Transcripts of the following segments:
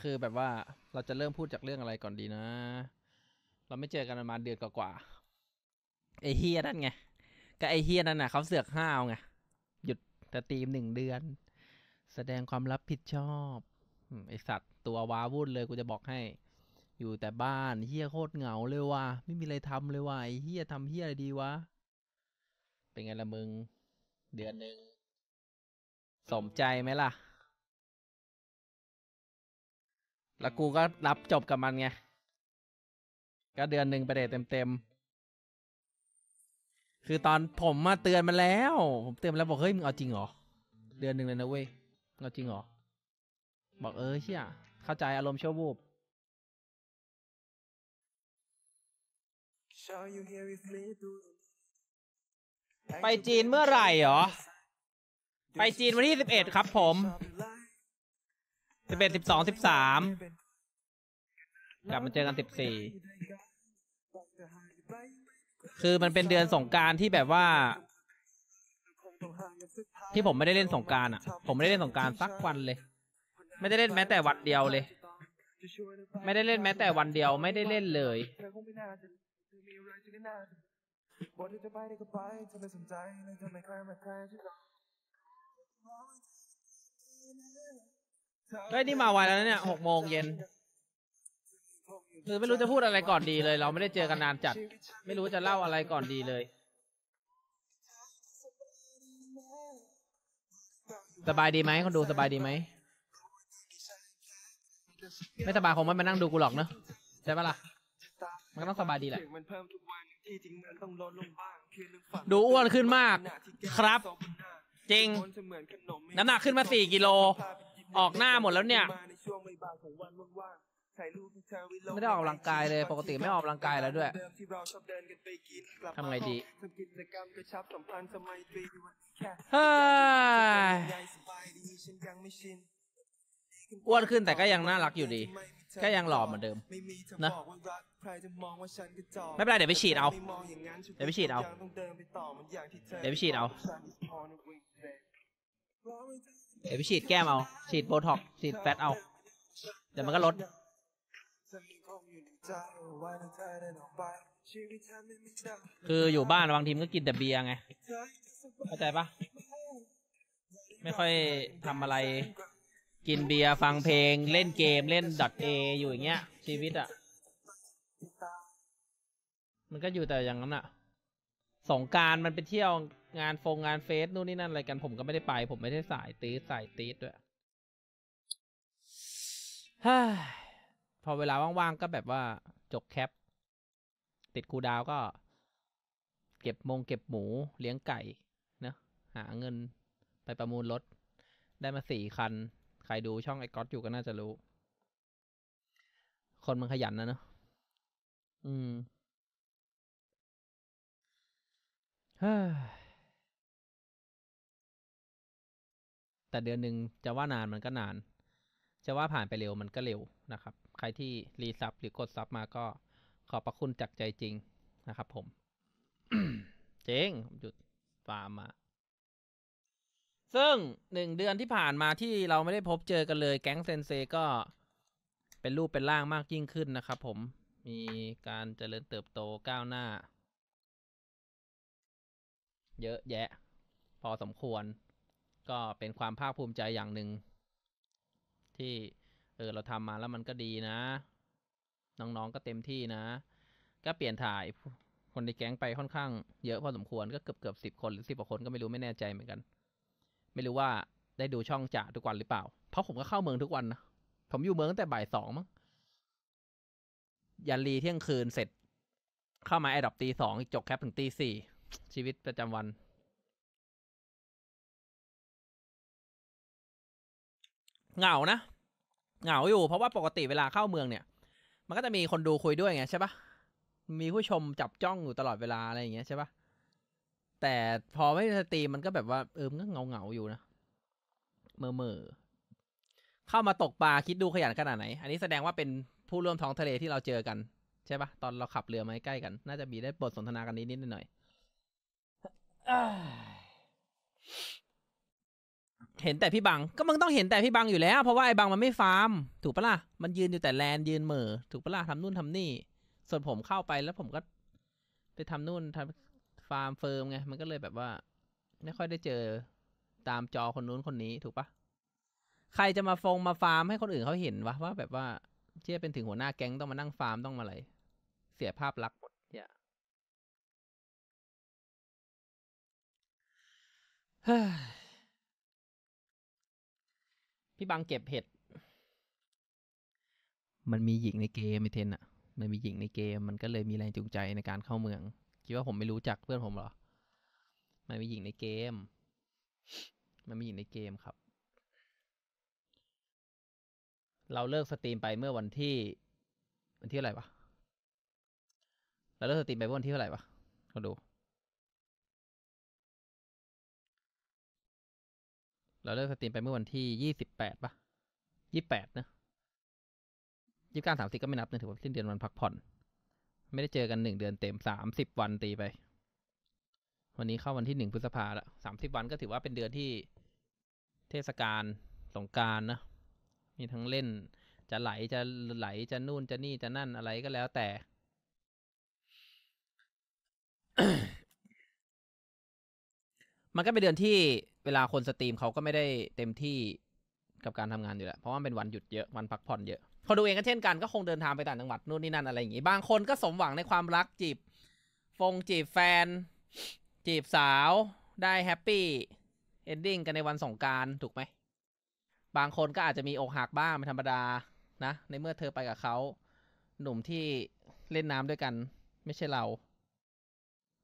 คือแบบว่าเราจะเริ่มพูดจากเรื่องอะไรก่อนดีนะ เราไม่เจอกันประมาณเดือนกว่าๆไอเฮียนั่นไงก็ไอเฮียนั่นน่ะเขาเสือกห้าวไงหยุดะตีมหนึ่งเดือน แสดงความรับผิดชอบไอสัตว์ตัวว้าวุ่นเลยกูจะบอกให้ อยู่แต่บ้านเฮียโคตรเหงาเลยว่ะไม่มีอะไรทำเลยว่ะไอเฮียทำเฮียอะไรดีวะเป็นไงละมึง เดือนหนึ่งสมใจไหมล่ะแล้วกูก็รับจบกับมันไง ก็เดือนหนึ่งไปเดทเต็มๆ คือตอนผมมาเตือนมันแล้ว ผมเตือนแล้วบอกเฮ้ยมึงเอาจริงเหรอ เดือนหนึ่งเลยนะเว้ย เอาจริงเหรอ บอกเออเชี่ยเข้าใจอารมณ์ชั่ววูบ ไปจีนเมื่อไหร่หรอ ไปจีนวันที่สิบเอ็ดครับผมสิบเอ็ดสิบสองสิบสามกลับมาเจอกันสิบสี่คือมันเป็นเดือนสงการที่แบบว่าที่ผมไม่ได้เล่นสงการอ่ะ ผมไม่ได้เล่นสงการสักวันเลย ไม่ได้เล่นแม้แต่วันเดียวเลย ไม่ได้เล่นแม้แต่วันเดียว ไม่ได้เล่นเลยเเฮ้ยนี่มาไวแล้วนะเนี่ยหกโมงเย็นคือไม่รู้จะพูดอะไรก่อนดีเลย เราไม่ได้เจอกันนานจัด ไม่รู้จะเล่าอะไรก่อนดีเลย สบายดีไหมคนดูสบายดีไหม ไม่สบายคงไม่มานั่งดูกูหรอกเนอะใช่ปะล่ะ มันก็ต้องสบายดีแหละดูอ้วนขึ้นมาก ครับ จริง น้ำหนักขึ้นมาสี่กิโลออกหน้าหมดแล้วเนี่ย ไม่ได้ออกกำลังกายเลย ปกติไม่ออกกำลังกายแล้วด้วยทำไงดีฮอ้วนขึ้นแต่ก็ยังน่ารักอยู่ดี ก็ยังหล่อเหมือนเดิม นะไม่เป็นไร เดี๋ยวไปฉีดเอา เดี๋ยวไปฉีดเอาเดี๋ยวไปฉีดเอาเดี๋ยวไปฉีดแก้มเอา ฉีดโบท็อก ฉีดแฟตเอา เดี๋ยวมันก็ลด คืออยู่บ้านบางทีมก็กินแต่เบียร์ไง เข้าใจปะไม่ค่อยทำอะไร กินเบียร์ฟังเพลงเล่นเกมเล่นดอทเอ อยู่อย่างเงี้ย ชีวิตอะ่ะ มันก็อยู่แต่อย่างนั้นอะ่ะสงการมันไปเที่ยวงานฟงงานเฟสนู่นนี่นั่นอะไรกันผมก็ไม่ได้ไปผมไม่ได้สายตีสายตีด้วยฮาพอเวลาว่างๆก็แบบว่า จกแคป ติดคูดาวก็ เก็บมงเก็บหมูเลี้ยงไก่เนะหาเงินไปประมูลรถได้มาสี่คัน ใครดูช่องไอ้ก๊อตอยู่ก็น่าจะรู้ คนมันขยันนะเนาะ อืมฮ่าแต่เดือนหนึ่งจะว่านานมันก็นาน จะว่าผ่านไปเร็วมันก็เร็วนะครับ ใครที่รีซับหรือกดซับมาก็ขอบพระคุณจากใจจริงนะครับผมเจ๊งหยุดฟาร์มมา ซึ่งหนึ่งเดือนที่ผ่านมาที่เราไม่ได้พบเจอกันเลย แก๊งเซนเซก็เป็นรูปเป็นร่างมากยิ่งขึ้นนะครับผม มีการเจริญเติบโตก้าวหน้า เยอะ แยะ พอสมควรก็เป็นความภาคภูมิใจอย่างหนึ่ง ที่ เออ เราทำมาแล้วมันก็ดีนะ น้องๆก็เต็มที่นะ ก็เปลี่ยนถ่ายคนในแก๊งไปค่อนข้างเยอะพอสมควรก็เกือบเกือบสิบคน หรือสิบกว่าคนก็ไม่รู้ไม่แน่ใจเหมือนกัน ไม่รู้ว่าได้ดูช่องจ่าทุกวันหรือเปล่า เพราะผมก็เข้าเมืองทุกวันนะผมอยู่เมืองตั้งแต่บ่ายสองมั้งยันรีเที่ยงคืนเสร็จเข้ามาไอดับตีสองจกจบแคปถึงตีสี่ชีวิตประจำวันเหงานะเหงาอยู่เพราะว่าปกติเวลาเข้าเมืองเนี่ย มันก็จะมีคนดูคุยด้วยไงใช่ปะ มีผู้ชมจับจ้องอยู่ตลอดเวลาอะไรอย่างเงี้ยใช่ปะ แต่พอไม่สตรีมมันก็แบบว่าเออมันก็เงาเงาอยู่นะเมื่อเมื่อเข้ามาตกปลาคิดดูขยันขนาดไหน อันนี้แสดงว่าเป็นผู้ร่วมท้องทะเลที่เราเจอกัน ใช่ปะ ตอนเราขับเรือมาใกล้กันน่าจะมีได้บทสนทนากันนิดนิดหน่อยเห็นแต่พี่บังก็มึงต้องเห็นแต่พี่บังอยู่ แล้วเพราะว่าไอ้บังมันไม่ฟาร์มถูกปะล่ะมันยืนอยู่แต่แลนยืนเหม่อถูกปะล่ะทำนู่นทำนี่ส่วนผมเข้าไปแล้วผมก็ ไปทำนู่นทำฟาร์มเฟิร์มไงมันก็เลยแบบว่าไม่ค่อยได้เจอตามจอคนนู้นคนนี้ ถูกปะใครจะมาฟงมาฟาร์มให้คนอื่นเขาเห็นวะว่าแบบว่าเชื่อเป็นถึงหัวหน้าแก๊งต้องมานั่งฟาร์มต้องมาอะไรเสียภาพลักษณ์หมดเนี่ยเฮ้พี่บังเก็บ เห็ด มันมีหญิงในเกมไอเทนอะ มันมีหญิงในเกม มันก็เลยมีแรงจูงใจในการเข้าเมือง คิดว่าผมไม่รู้จักเพื่อนผมหรอ มันมีหญิงในเกม มันมีหญิงในเกมครับ เราเลิกสตรีมไปเมื่อวันที่ วันที่อะไรวะเราเลิกสตรีมไปเมื่อวันที่เท่าไหร่วะเราดูเราเลิกสตรีมไปเมื่อวันที่ยี่สิบแปดป่ะยี่แปดนะยี่เก้าสามสิบก็ไม่นับนะถือว่าสิ้นเดือนวันพักผ่อน ไม่ได้เจอกันหนึ่งเดือนเต็มสามสิบวันตีไป วันนี้เข้าวันที่หนึ่งพฤษภาละสามสิบวันก็ถือว่าเป็นเดือนที่เทศกาลสงการนะ มีทั้งเล่น จะไหลจะไหลจะนู่นจะนี่จะนั่นอะไรก็แล้วแต่มันก็เป็นเดือนที่เวลาคนสตรีมเขาก็ไม่ได้เต็มที่กับการทำงานอยู่แล้วเพราะว่าเป็นวันหยุดเยอะ วันพักผ่อนเยอะ พอดูเองก็เช่นกันก็คงเดินทางไปต่างจังหวัด นู่นนี่นั่นอะไรอย่างงี้ บางคนก็สมหวังในความรักจีบ ฟงจีบแฟน จีบสาว ได้แฮปปี้เอนดิ้งกันในวันสงการถูกไหม บางคนก็อาจจะมีอกหักบ้างเป็นธรรมดานะในเมื่อเธอไปกับเขาหนุ่มที่เล่นน้ำด้วยกัน ไม่ใช่เรา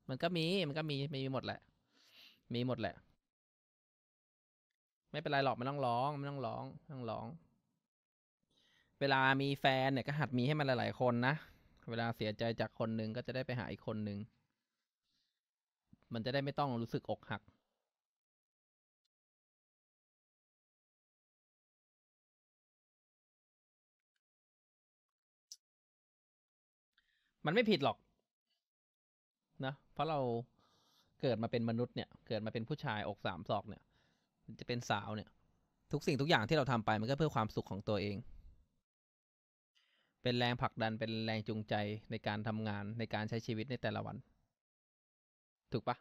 มันก็มีมันก็มีมีหมดแหละมีหมดแหละ ไม่เป็นไรหรอกไม่ต้องร้องไม่ต้องร้องไม่ต้องร้อง เวลามีแฟนเนี่ยก็หัดมีให้มันหลาย ๆ คนนะ เวลาเสียใจจากคนหนึ่งก็จะได้ไปหาอีกคนหนึ่งมันจะได้ไม่ต้องรู้สึกอกหัก มันไม่ผิดหรอก นะเพราะเราเกิดมาเป็นมนุษย์เนี่ย เกิดมาเป็นผู้ชายอกสามซอกเนี่ย จะเป็นสาวเนี่ย ทุกสิ่งทุกอย่างที่เราทำไปมันก็เพื่อความสุขของตัวเอง เป็นแรงผลักดันเป็นแรงจูงใจในการทำงานในการใช้ชีวิตในแต่ละวัน ถูกปะ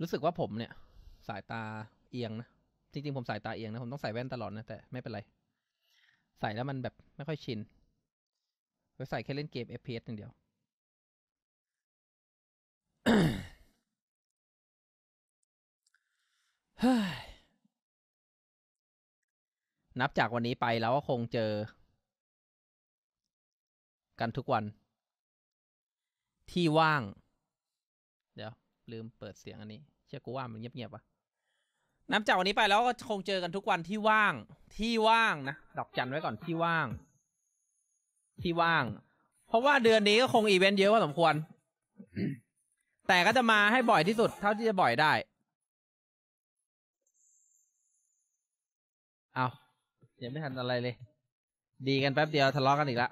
รู้สึกว่าผมเนี่ย สายตาเอียงนะ จริงๆผมสายตาเอียงนะผมต้องใส่แว่นตลอดนะแต่ไม่เป็นไร ใส่แล้วมันแบบไม่ค่อยชินเวาใส่แค่เล่นเกม FPS อย่างเดียว นับจากวันนี้ไปแล้วก็คงเจอ กันทุกวัน ที่ว่าง เดี๋ยว ลืมเปิดเสียงอันนี้ เชื่อกูว่ามันเงียบๆปะนับจากวันนี้ไปแล้ว ก็คงเจอกันทุกวันที่ว่าง ที่ว่างนะ ดอกจันไว้ก่อนที่ว่างที่ว่าง เพราะว่าเดือนนี้ก็คงอีเวนต์เยอะพอสมควร แต่ก็จะมาให้บ่อยที่สุด เท่าที่จะบ่อยได้ เอายังไม่ทันอะไรเลย ดีกันแป๊บเดียวทะเลาะกันอีกละ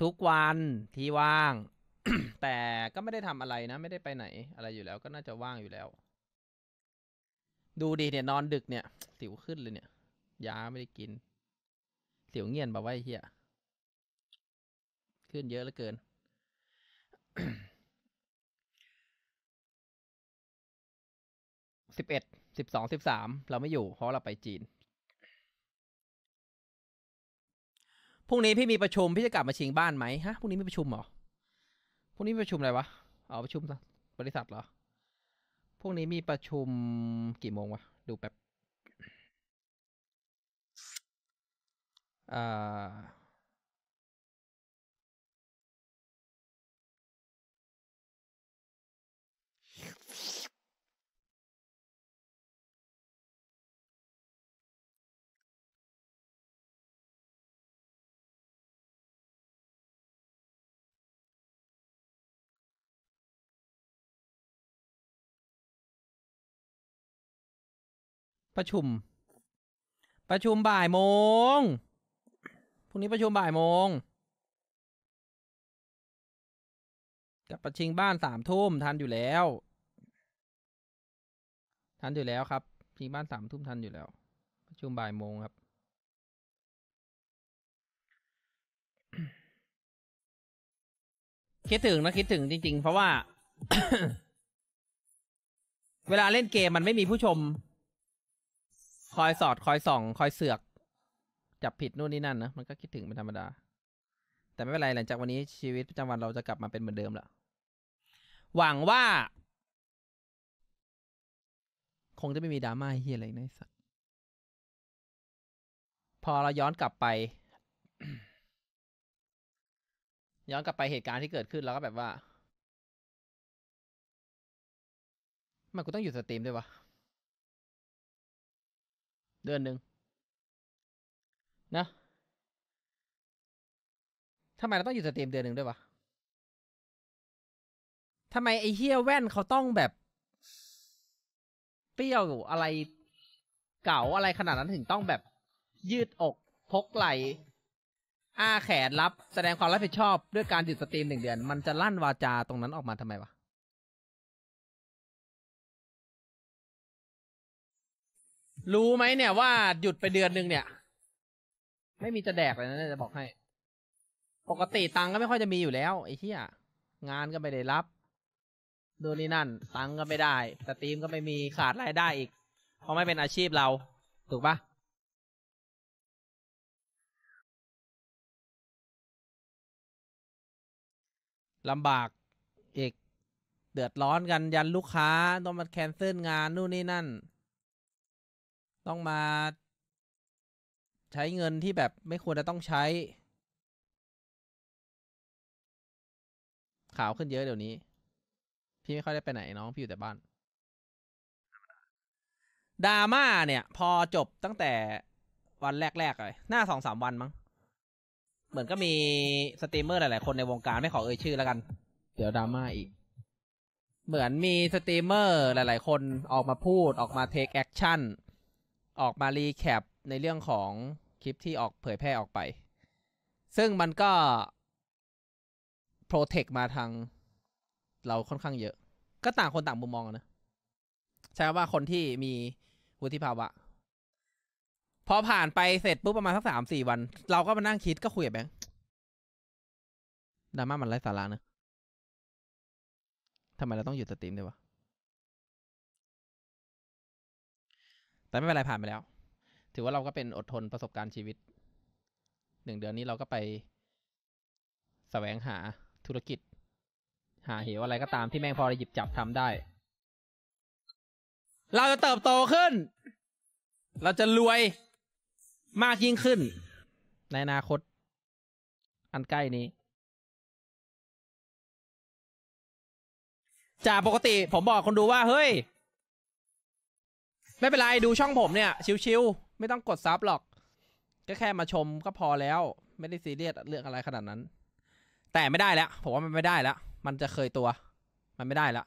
ทุกวันที่ว่าง แต่ก็ไม่ได้ทำอะไรนะ ไม่ได้ไปไหน อะไรอยู่แล้วก็น่าจะว่างอยู่แล้ว ดูดีเนี่ยนอนดึกเนี่ยสิวขึ้นเลยเนี่ย ยาไม่ได้กินเสียวเงียนบบบว่าเฮียขึ้นเยอะเหลือเกิน สิบเอ็ดสิบสองสิบสาม เราไม่อยู่เพราะเราไปจีนพรุ่งนี้พี่มีประชุมพี่จะกลับมาชิงบ้านไหมฮะพรุ่งนี้มีประชุมหรอพรุ่งนี้มีประชุมอะไรวะเอาประชุมบริษัทเหรอ พรุ่งนี้มีประชุมกี่โมงวะดูแป๊บประชุม ประชุมบ่ายโมงพรุ่งนี้ประชุมบ่ายโมงกับประชิงบ้านสามทุ่มทันอยู่แล้ว ทันอยู่แล้วครับชิงบ้านสามทุ่มทันอยู่แล้ว ประชุมบ่ายโมงครับ คิดถึงนะคิดถึงจริง ๆ เพราะว่า เวลาเล่นเกมมันไม่มีผู้ชม คอยสอดคอยส่องคอยเสือกจับผิดนู่นนี่นั่นนะมันก็คิดถึงเป็นธรรมดา แต่ไม่เป็นไร หลังจากวันนี้ชีวิตประจำวันเราจะกลับมาเป็นเหมือนเดิมและหวังว่า คงจะไม่มีดราม่าเฮียอะไรในสัตว์พอเราย้อนกลับไป ย้อนกลับไปเหตุการณ์ที่เกิดขึ้นเราก็แบบว่ามันกูต้องหยุดสตรีมด้วยวะเดือนหนึ่งนะทำไมเราต้องอยู่สตรีมเดือนหนึ่งด้วยวะทำไมไอ้เฮียแว่นเขาต้องแบบ เปรี้ยวอะไรเก่าอะไรขนาดนั้นถึงต้องแบบ ยืดอกพกไหลอ้าแขนรับ แสดงความรับผิดชอบ ด้วยการหยุดสตรีมหนึ่งเดือน มันจะลั่นวาจาตรงนั้นออกมาทำไมวะ รู้ไหมเนี่ยว่าหยุดไปเดือนหนึ่งเนี่ยไม่มีจะแดกเลยนะจะบอกให้ ปกติตังก็ไม่ค่อยจะมีอยู่แล้ว ไอ้เหี้ยงานก็ไม่ได้รับ ดูนี่นั่น ตังก็ไม่ได้สตรีมก็ไม่มีขาดรายได้อีก เพราะไม่เป็นอาชีพเรา ถูกปะลำบาก อีก เดือดร้อนกันยันลูกค้า ต้องมาแคนเซิลงานนู่นนี่นั่น ต้องมาใช้เงินที่แบบไม่ควรจะต้องใช้ขาวขึ้นเยอะเดี๋ยวนี้ พี่ไม่ค่อยได้ไปไหนน้อง พี่อยู่แต่บ้านดราม่าเนี่ย พอจบตั้งแต่วันแรกๆเลยหน้าสองสามวันมั้ง เหมือนก็มีสตรีมเมอร์หลายๆ คนในวงการไม่ขอเอ่ยชื่อแล้วกัน เดี๋ยวดราม่าอีก เหมือนมีสตรีมเมอร์หลายๆ คนออกมาพูดออกมาเทคแอคชั่น ออกมารีแคปในเรื่องของคลิปที่ออกเผยแพร่ออกไป ซึ่งมันก็โปรเทคมาทาง เราค่อนข้างเยอะ ก็ต่างคนต่างมุมมองนะ ใช่ว่าคนที่มี วุฒิภาวะ พอผ่านไปเสร็จปุ๊บประมาณสักสามสี่วัน เราก็มานั่งคิดก็คุยกับแบงค์ดราม่ามันไร้สาระนะทำไมเราต้องหยุดสตรีมด้วยวะ แต่ไม่เป็นไรผ่านไปแล้วถือว่าเราก็เป็นอดทนประสบการณ์ชีวิต หนึ่งเดือนนี้เราก็ไปแสวงหาธุรกิจ หาเหวอะไรก็ตามที่แม่งพอจะหยิบจับทำได้ เราจะเติบโตขึ้น เราจะรวยมากยิ่งขึ้น ในอนาคตอันใกล้นี้ จากปกติผมบอกคนดูว่าเฮ้ย ไม่เป็นไรดูช่องผมเนี่ยชิวไม่ต้องกดซับหรอกก็แค่มาชมก็พอแล้วไม่ได้ซีเรียสเรื่องอะไรขนาดนั้น แต่ไม่ได้แล้วผมว่ามันไม่ได้แล้วมันจะเคยตัว มันไม่ได้แล้ว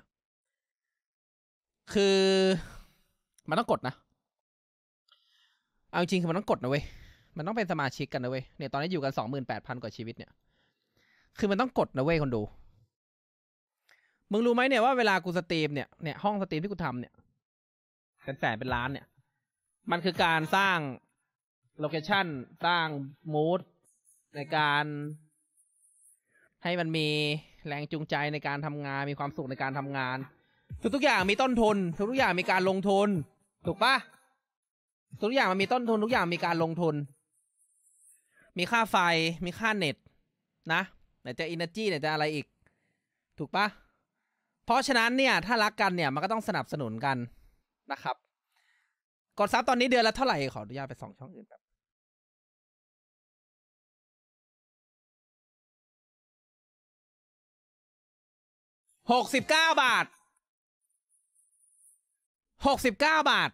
คือมันต้องกดนะ เอาจริงคือมันต้องกดนะเว้ยมันต้องเป็นสมาชิกกันนะเว้ยเนี่ยตอนนี้อยู่กันสองหมื่นแปดพันกว่าชีวิตเนี่ย คือมันต้องกดนะเว้ยคนดู มึงรู้ไหมเนี่ยว่าเวลากูสตรีมเนี่ยเนี่ยห้องสตรีมที่กูทำเนี่ยเป็นแสนเป็นล้านเนี่ยมันคือการสร้างโลเคชันสร้างมูดในการ ให้มันมีแรงจูงใจในการทำงาน มีความสุขในการทำงาน ทุกทุกอย่างมีต้นทุนทุกทุกอย่างมีการลงทุน ถูกปะทุกอย่างมันมีต้นทุนทุกอย่างมีการลงทุน มีค่าไฟมีค่าเน็ต นะไหนจะอินเนอร์จีไหนจะอะไรอีก ถูกปะเพราะฉะนั้นเนี่ยถ้ารักกันเนี่ยมันก็ต้องสนับสนุนกันนะครับกดซับตอนนี้เดือนละเท่าไหร่ ขออนุญาตไปสองช่องอื่นแบบหกสิบเก้าบาท หกสิบเก้าบาท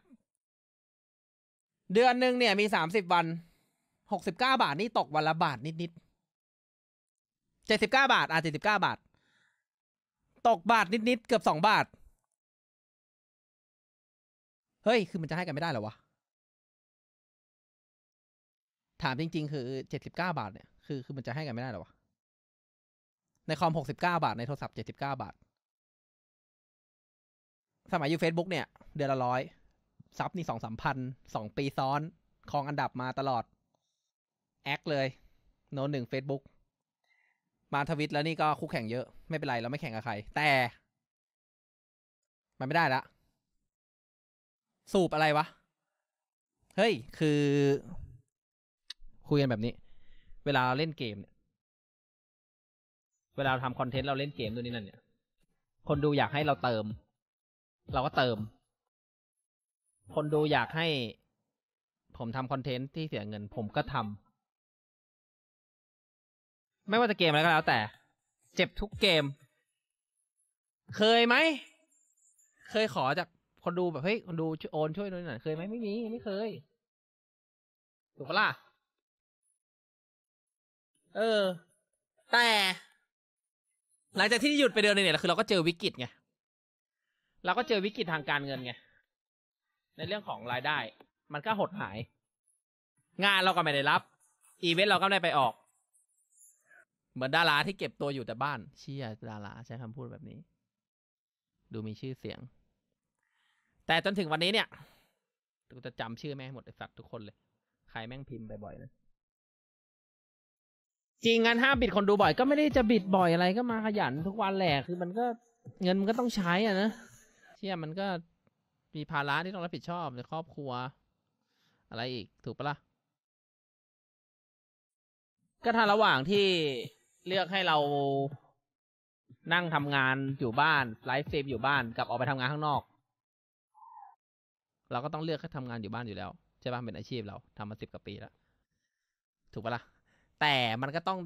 เดือนหนึ่งเนี่ยมีสามสิบวัน หกสิบเก้าบาทนี่ตกวันละบาทนิดนิด เจ็ดสิบเก้าบาทอ่ะเจ็ดสิบเก้าบาท ตกบาทนิดนิดเกือบสองบาทเฮ้ย คือมันจะให้กันไม่ได้หรอวะ ถามจริงๆ คือเจ็ดสิบเก้าบาทเนี่ย คือ คือมันจะให้กันไม่ได้หรอวะ ในคอมหกสิบเก้าบาท ในโทรศัพท์เจ็ดสิบเก้าบาท สมัยอยู่เฟซบุ๊กเนี่ย เดือนละร้อย ซับนี่สองสามพัน สองปีซ้อนคลองอันดับมาตลอด แอคเลย โนหนึ่งเฟซบุ๊กมาทวิตแล้วนี่ก็คู่แข่งเยอะ ไม่เป็นไรเราไม่แข่งกับใคร แต่ มันไม่ได้ละสูบอะไรวะ เฮ้ย คือ คุยกันแบบนี้ เวลาเราเล่นเกมเนี่ย เวลาเราทำคอนเทนต์เราเล่นเกมตัวนี้นั่นเนี่ย คนดูอยากให้เราเติม เราก็เติม คนดูอยากให้ผมทำคอนเทนต์ที่เสียเงิน ผมก็ทำ ไม่ว่าจะเกมอะไรก็แล้วแต่ เจ็บทุกเกม เคยไหม เคยขอจากคนดูแบบเฮ้ยคนดูโอนช่วยหน่อยหน่อยเคยไหมไม่มี ไม่เคยถูกปะล่ะเออ แต่ หลังจากที่หยุดไปเดือนนึงเนี่ย คือเราก็เจอวิกฤตไง เราก็เจอวิกฤตทางการเงินไง ในเรื่องของรายได้ มันก็หดหาย งานเราก็ไม่ได้รับ อีเวนต์เราก็ไม่ได้ไปออก เหมือนดาราที่เก็บตัวอยู่แต่บ้าน เชี่ยดาราใช้คำพูดแบบนี้ ดูมีชื่อเสียงแต่จนถึงวันนี้เนี่ยกูจะจำชื่อแม่หมดไอ้สัตว์ทุกคนเลย ใครแม่งพิมพ์บ่อยๆนะจริงงานห้ามบิดคนดูบ่อย ก็ไม่ได้จะบิดบ่อยอะไรก็มาขยันทุกวันแหละคือมันก็เงินมันก็ต้องใช้อ่ะนะเชี่ยมันก็มีภาระที่ต้องรับผิดชอบในครอบครัว อะไรอีกถูกปะละ่ะก็ถ้าระหว่างที่เลือกให้เรานั่งทำงานอยู่บ้านไลฟ์เฟรมอยู่บ้านกับออกไปทำงานข้างนอกเราก็ต้องเลือกให้ทำงานอยู่บ้านอยู่แล้ว ใช่ป่ะเป็นอาชีพเราทำมาสิบกว่าปีแล้ว ถูกปะละ่ะ แต่มันก็ต้อง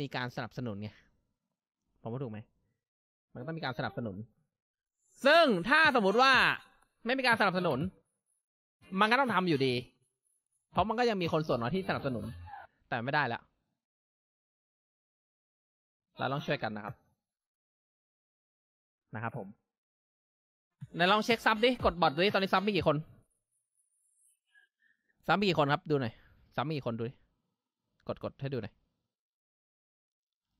มีการสนับสนุนไงผมว่าถูกไหม มันต้องมีการสนับสนุน ซึ่งถ้าสมมติว่าไม่มีการสนับสนุน มันก็ต้องทำอยู่ดี เพราะมันก็ยังมีคนส่วนน้อยที่สนับสนุน แต่ไม่ได้แล้ว เราต้องช่วยกันนะครับนะครับผมไหนลองเช็คซับดิกดบอทดิตอนนี้ซับมีกี่คนซ้มอีกคนครับ ดูหน่อยซ้มอีกคนดูดิกดกดให้ดูหน่อย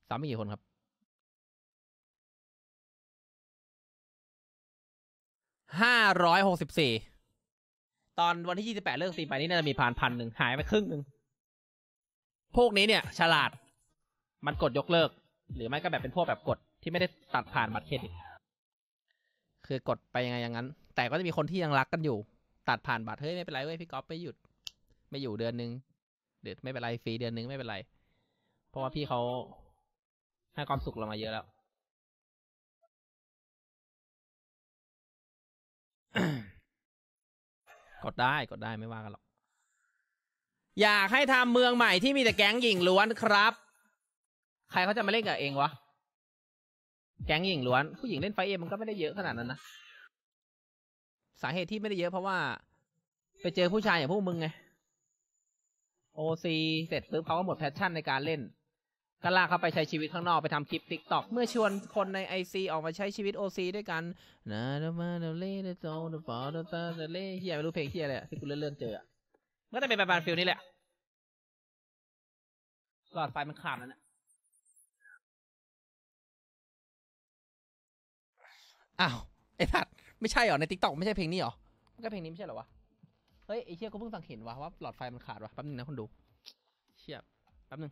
ซ้มอีกคนครับห้าร้อยหกสิบสี่ตอนวันที่ยี่สิบแปดเรื่องซีไปนี่น่าจะมีผ่านพันหนึ่งหายไปครึ่งหนึ่งพวกนี้เนี่ย ฉลาด มันกดยกเลิก หรือไม่ก็แบบเป็นพวกแบบกดที่ไม่ได้ตัดผ่านบัตรเครดิตคือกดไปยังไงอย่างนั้น แต่ก็จะมีคนที่ยังรักกันอยู่ ตัดผ่านบัตรเฮ้ยไม่เป็นไรเว้ยพี่กลอฟไปหยุดไม่อยู่เดือนนึง เดือดไม่เป็นไร ฟรีเดือนนึงไม่เป็นไร เพราะว่าพี่เขาให้ความสุขเรามาเยอะแล้วกดได้กดได้ไม่ว่ากันหรอกอยากให้ทำเมืองใหม่ที่มีแต่แก๊งหญิงล้วนครับ ใครเขาจะมาเล่นกับเองวะแก๊งหญิงล้วนผู้หญิงเล่นไฟเอ็มมันก็ไม่ได้เยอะขนาดนั้นนะ สาเหตุที่ไม่ได้เยอะเพราะว่าไปเจอผู้ชายอย่างพวกมึงไงโอซีเสร็จปุ๊บเขาก็หมดแพชชั่นในการเล่นก็ลากเขาไปใช้ชีวิตข้างนอกไปทำคลิปติ๊กต็อก เมื่อชวนคนในไอซีออกมาใช้ชีวิตโอซีด้วยกันนะเดมาเดเล่เดโตเดปอเดตาเดเล่เฮียไม่รู้เพลงเฮียอะไรที่กูเลื่อนเจอเมื่จอก็จะเป็นประมาณฟิลนี้แหละหลอดไฟมันขาดแล้วเนี่ยอ้าวไอ้ผัดไม่ใช่หรอในติ๊กต็อกไม่ใช่เพลงนี้หรอก็เพลงนี้ไม่ใช่หรอวะฮ้ยไอ้เชี่ยก็เพิ่งสังเห็นว่ะว่า หลอดไฟมันขาดว่ะแป๊บนึงนะคนดู เชี่ยแป๊บนึง